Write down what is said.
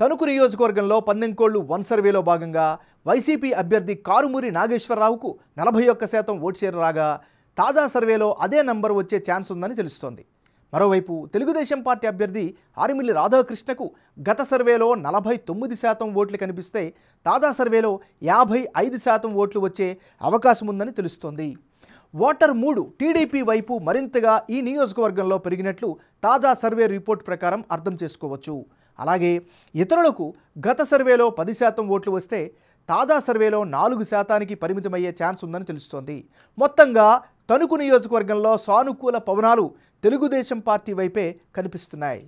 తణుకు నియోజకవర్గంలో పందెంకోళ్లు వన్ సర్వేలో భాగంగా వైసీపీ అభ్యర్థి కారుమూరి నాగేశ్వరరావుకు నలభై ఒక్క శాతం ఓటు చేరు రాగా తాజా సర్వేలో అదే నంబర్ వచ్చే ఛాన్స్ ఉందని తెలుస్తోంది మరోవైపు తెలుగుదేశం పార్టీ అభ్యర్థి ఆరిమిల్లి రాధాకృష్ణకు గత సర్వేలో నలభై తొమ్మిది శాతం ఓట్లు కనిపిస్తే తాజా సర్వేలో యాభై ఐదు శాతం ఓట్లు వచ్చే అవకాశం ఉందని తెలుస్తోంది ఓటర్ మూడు టీడీపీ వైపు మరింతగా ఈ నియోజకవర్గంలో పెరిగినట్లు తాజా సర్వే రిపోర్ట్ ప్రకారం అర్థం చేసుకోవచ్చు అలాగే ఇతరులకు గత సర్వేలో పది శాతం ఓట్లు వస్తే తాజా సర్వేలో నాలుగు శాతానికి పరిమితమయ్యే ఛాన్స్ ఉందని తెలుస్తోంది మొత్తంగా తణుకు నియోజకవర్గంలో సానుకూల పవనాలు తెలుగుదేశం పార్టీ వైపే కనిపిస్తున్నాయి